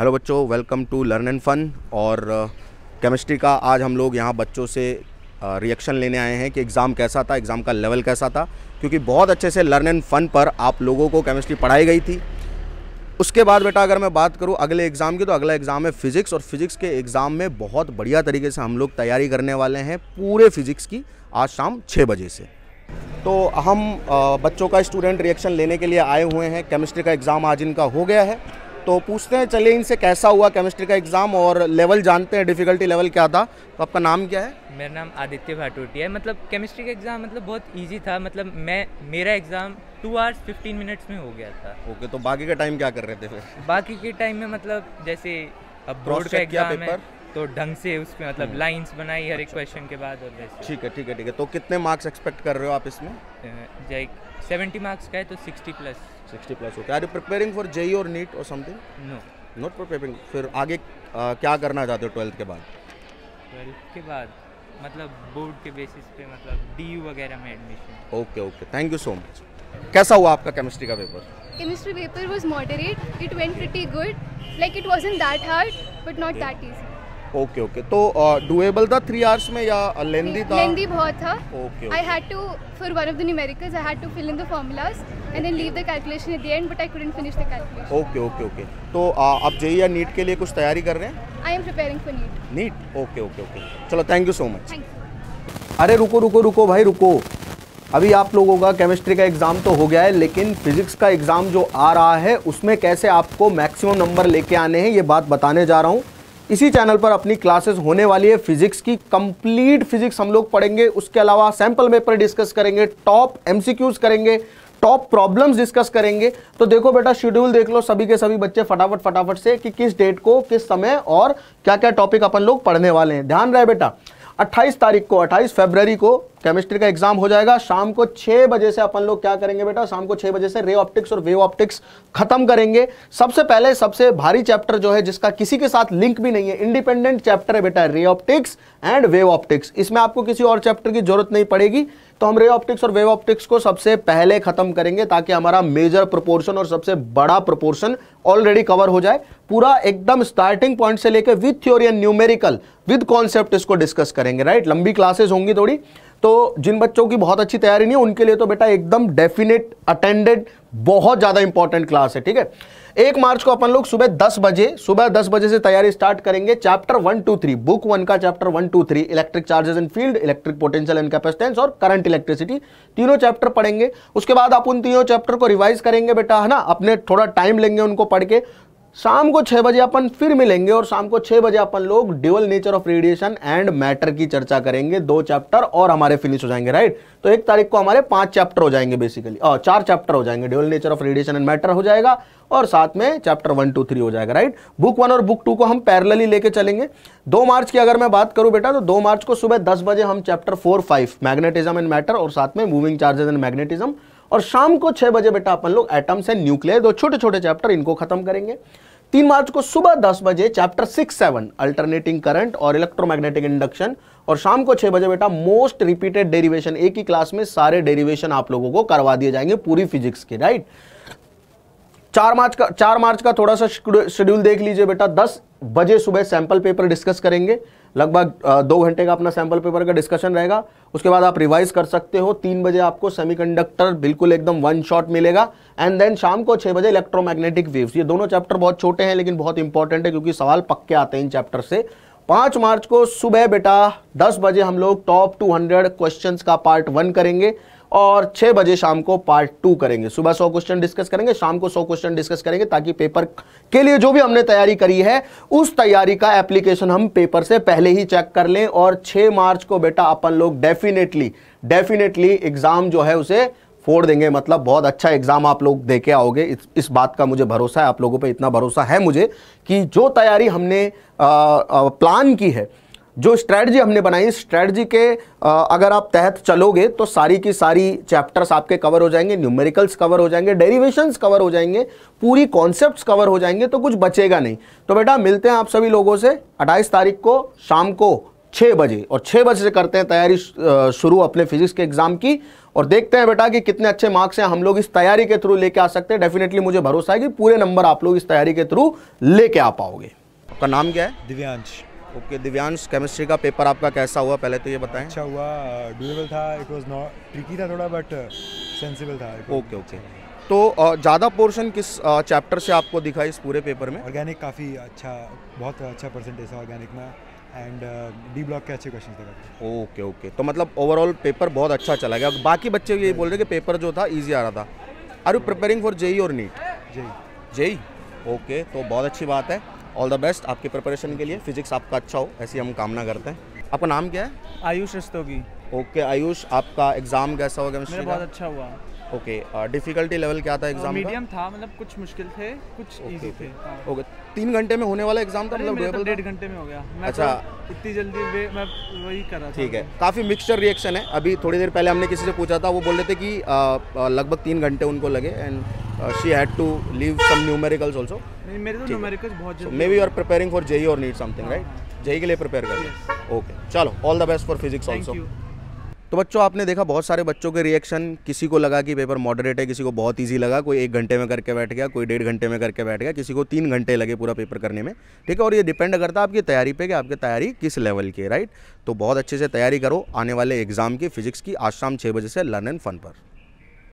Hello बच्चों welcome to learn and fun और chemistry uh, का आज हम लोग यहाँ बच्चों से रिएक्शन uh, लेने आए हैं कि एग्ज़ाम कैसा था एग्ज़ाम का लेवल कैसा था क्योंकि बहुत अच्छे से लर्न एंड फन पर आप लोगों को केमिस्ट्री पढ़ाई गई थी उसके बाद बेटा अगर मैं बात करूँ अगले एग्ज़ाम की तो अगला एग्ज़ाम है फिज़िक्स और फिज़िक्स के एग्ज़ाम में बहुत बढ़िया तरीके से हम लोग तैयारी करने वाले हैं पूरे फिज़िक्स की आज शाम छः बजे से तो हम uh, बच्चों का स्टूडेंट रिएक्शन लेने के लिए आए हुए हैं केमिस्ट्री का एग्ज़ाम आज इनका हो गया है तो पूछते हैं चलिए इनसे कैसा हुआ केमिस्ट्री का एग्ज़ाम और लेवल जानते हैं डिफ़िकल्टी लेवल क्या था तो आपका नाम क्या है मेरा नाम आदित्य भाटोटी है मतलब केमिस्ट्री का एग्ज़ाम मतलब बहुत ईजी था मतलब मैं मेरा exam two hours fifteen minutes में हो गया था ओके okay, तो बाकी का टाइम क्या कर रहे थे फिर बाकी के टाइम में मतलब जैसे अब बोर्ड का एग्ज़ाम है तो ढंग से उसमें मतलब लाइंस हम्म। बनाई हर एक क्वेश्चन अच्छा, के बाद और अच्छा। वैसे ठीक है ठीक है ठीक है तो कितने मार्क्स एक्सपेक्ट कर रहे हो आप इसमें लाइक सेवेंटी मार्क्स का है तो sixty plus sixty plus okay are you preparing for JEE और नीट और समथिंग नो नॉट प्रिपेयरिंग फिर आगे आ, क्या करना चाहते हो ट्वेल्थ के बाद ट्वेल्थ के बाद मतलब बोर्ड के बेसिस पे मतलब डी वगैरह में admission okay okay thank you so much कैसा हुआ आपका केमिस्ट्री का paper chemistry paper was moderate it went pretty good like it wasn't that hard but not that easy okay okay तो डुएबल uh, था three hours में या lengthy uh, था lengthy बहुत था okay I had to for one of the numericals I had to fill in the formulas and then leave the calculation at the end but I couldn't finish the calculation okay okay okay तो uh, आप JEE या NEET के लिए कुछ तैयारी कर रहे हैं I am preparing for NEET NEET okay okay okay चलो थैंक यू सो मच अरे रुको रुको रुको भाई रुको अभी आप लोगों का केमिस्ट्री का एग्ज़ाम तो हो गया है लेकिन फिजिक्स का एग्ज़ाम जो आ रहा है उसमें कैसे आपको मैक्सिमम नंबर लेके आने हैं ये बात बताने जा रहा हूँ इसी चैनल पर अपनी क्लासेस होने वाली है फिजिक्स की कंप्लीट फिजिक्स हम लोग पढ़ेंगे उसके अलावा सैंपल पेपर डिस्कस करेंगे टॉप एमसीक्यूज करेंगे टॉप प्रॉब्लम्स डिस्कस करेंगे तो देखो बेटा शेड्यूल देख लो सभी के सभी बच्चे फटाफट फटाफट से कि किस डेट को किस समय और क्या क्या टॉपिक अपन लोग पढ़ने वाले हैं ध्यान रहे बेटा 28 तारीख को 28 फरवरी को केमिस्ट्री का एग्जाम हो जाएगा शाम को 6 बजे से अपन लोग क्या करेंगे बेटा शाम को 6 बजे से रे ऑप्टिक्स और वेव ऑप्टिक्स खत्म करेंगे सबसे पहले सबसे भारी चैप्टर जो है जिसका किसी के साथ लिंक भी नहीं है इंडिपेंडेंट चैप्टर है बेटा ray optics and wave optics इसमें आपको किसी और चैप्टर की जरूरत नहीं पड़ेगी तो हम रे ऑप्टिक्स और वेव ऑप्टिक्स को सबसे पहले खत्म करेंगे ताकि हमारा मेजर प्रोपोर्शन और सबसे बड़ा प्रोपोर्शन ऑलरेडी कवर हो जाए पूरा एकदम स्टार्टिंग पॉइंट से लेकर with theory and numerical with concept इसको डिस्कस करेंगे राइट लंबी क्लासेस होंगी थोड़ी तो जिन बच्चों की बहुत अच्छी तैयारी नहीं है उनके लिए तो बेटा एकदम डेफिनेट अटेंडेड बहुत ज़्यादा इंपॉर्टेंट क्लास है ठीक है एक मार्च को अपन लोग सुबह दस बजे सुबह दस बजे से तैयारी स्टार्ट करेंगे chapter one two three book one का chapter one two three electric charges in field electric potential and capacitance और करंट इलेक्ट्रिसिटी तीनों चैप्टर पढ़ेंगे उसके बाद आप उन तीनों चैप्टर को रिवाइज करेंगे बेटा है ना अपने थोड़ा टाइम लेंगे उनको पढ़ के शाम को छह बजे अपन फिर मिलेंगे और शाम को छह बजे अपन लोग dual nature of radiation and matter की चर्चा करेंगे दो चैप्टर और हमारे फिनिश हो जाएंगे राइट तो एक तारीख को हमारे पांच चैप्टर हो जाएंगे बेसिकली और चार चैप्टर हो जाएंगे dual nature of radiation and matter हो जाएगा और साथ में चैप्टर वन टू थ्री हो जाएगा राइट बुक वन और बुक टू को हम पैरेलली लेके चलेंगे दो मार्च की अगर मैं बात करूं बेटा तो दो मार्च को सुबह दस बजे हम chapter four five magnetism and matter और साथ में मूविंग चार्जेज एंड मैग्नेटिज्म और शाम को छह बजे बेटा अपन लोग एटम्स एंड न्यूक्लियर दो छोटे छोटे चैप्टर इनको खत्म करेंगे तीन मार्च को सुबह दस बजे chapter six seven alternating current और इलेक्ट्रोमैग्नेटिक इंडक्शन और शाम को छह बजे बेटा मोस्ट रिपीटेड डेरिवेशन एक ही क्लास में सारे डेरिवेशन आप लोगों को करवा दिए जाएंगे पूरी फिजिक्स के राइट चार मार्च का चार मार्च का थोड़ा सा शेड्यूल देख लीजिए बेटा दस बजे सुबह सैंपल पेपर डिस्कस करेंगे लगभग दो घंटे का अपना सैम्पल पेपर का डिस्कशन रहेगा उसके बाद आप रिवाइज कर सकते हो तीन बजे आपको सेमीकंडक्टर बिल्कुल एकदम वन शॉट मिलेगा एंड देन शाम को छः बजे इलेक्ट्रोमैग्नेटिक वेव्स ये दोनों चैप्टर बहुत छोटे हैं लेकिन बहुत इंपॉर्टेंट है क्योंकि सवाल पक्के आते हैं इन चैप्टर से पाँच मार्च को सुबह बेटा दस बजे हम लोग टॉप टू हंड्रेड क्वेश्चन का पार्ट वन करेंगे और छः बजे शाम को पार्ट टू करेंगे सुबह सौ क्वेश्चन डिस्कस करेंगे शाम को सौ क्वेश्चन डिस्कस करेंगे ताकि पेपर के लिए जो भी हमने तैयारी करी है उस तैयारी का एप्लीकेशन हम पेपर से पहले ही चेक कर लें और छह मार्च को बेटा अपन लोग डेफिनेटली डेफिनेटली एग्ज़ाम जो है उसे फोड़ देंगे मतलब बहुत अच्छा एग्ज़ाम आप लोग दे के आओगे इस, इस बात का मुझे भरोसा है आप लोगों पे इतना भरोसा है मुझे कि जो तैयारी हमने आ, आ, प्लान की है जो स्ट्रैटी हमने बनाई स्ट्रैटी के के अगर आप तहत चलोगे तो सारी की सारी चैप्टर्स आपके कवर हो जाएंगे न्यूमेरिकल्स कवर हो जाएंगे डेरिवेशंस कवर हो जाएंगे पूरी कॉन्सेप्ट्स कवर हो जाएंगे तो कुछ बचेगा नहीं तो बेटा मिलते हैं आप सभी लोगों से 28 तारीख को शाम को छह बजे और छह बजे से करते हैं तैयारी शुरू अपने फिजिक्स के एग्ज़ाम की और देखते हैं बेटा कि कितने अच्छे मार्क्स हैं हम लोग इस तैयारी के थ्रू लेके आ सकते हैं डेफिनेटली मुझे भरोसा है कि पूरे नंबर आप लोग इस तैयारी के थ्रू लेके आ पाओगे आपका नाम क्या है दिव्यांश ओके दिव्यांश केमिस्ट्री का पेपर आपका कैसा हुआ पहले तो ये बताएं अच्छा हुआ ड्यूरेबल था इट वाज नॉट ट्रिकी था थोड़ा बट सेंसिबल uh, था ओके ओके तो ज़्यादा पोर्शन किस चैप्टर से आपको दिखा इस पूरे पेपर में ऑर्गेनिक काफ़ी अच्छा बहुत अच्छा परसेंटेज था ऑर्गेनिक में एंड डी ब्लॉक के अच्छे क्वेश्चन थे ओके ओके तो मतलब ओवरऑल पेपर बहुत अच्छा चला गया बाकी बच्चे यही बोल रहे कि पेपर जो था ईजी आ रहा था are you preparing for JEE और नीट जेई जेई ओके तो बहुत अच्छी बात है ऑल द बेस्ट आपके प्रिपरेशन के लिए फिजिक्स आपका अच्छा हो ऐसी हम कामना करते हैं आपका नाम क्या है आयुष रस्तोगी ओके आयुष आपका एग्ज़ाम कैसा हो गया बहुत अच्छा हुआ ओके डिफिकल्टी लेवल क्या था एग्जाम मीडियम था मतलब कुछ मुश्किल थे कुछ इजी थे ओके हाँ। okay. तीन घंटे में होने वाला एग्जाम था मतलब तो डेढ़ घंटे में हो गया मैं अच्छा तो इतनी जल्दी मैं वही कर रहा ठीक है काफ़ी मिक्सचर रिएक्शन है अभी थोड़ी देर पहले हमने किसी से पूछा था वो बोल रहे थे कि uh, uh, लगभग तीन घंटे उनको लगे and Uh, she had to leave some numericals also मेरे तो न्यूमेरिकल्स बहुत जल्दी maybe you are preparing for JEE और नीड समथिंग राइट जेई के लिए प्रिपेयर कर रहे ओके चलो all the best for physics also तो बच्चों आपने देखा बहुत सारे बच्चों के रिएक्शन किसी को लगा कि पेपर मॉडरेट है किसी को बहुत इजी लगा कोई एक घंटे में करके बैठ गया कोई डेढ़ घंटे में करके बैठ गया किसी को तीन घंटे लगे पूरा पेपर करने में ठीक है और ये डिपेंड करता है आपकी तैयारी पे कि आपकी तैयारी किस लेवल की है राइट तो बहुत अच्छे से तैयारी करो आने वाले एग्जाम की फिजिक्स की आज शाम छः बजे से लर्न एंड फन पर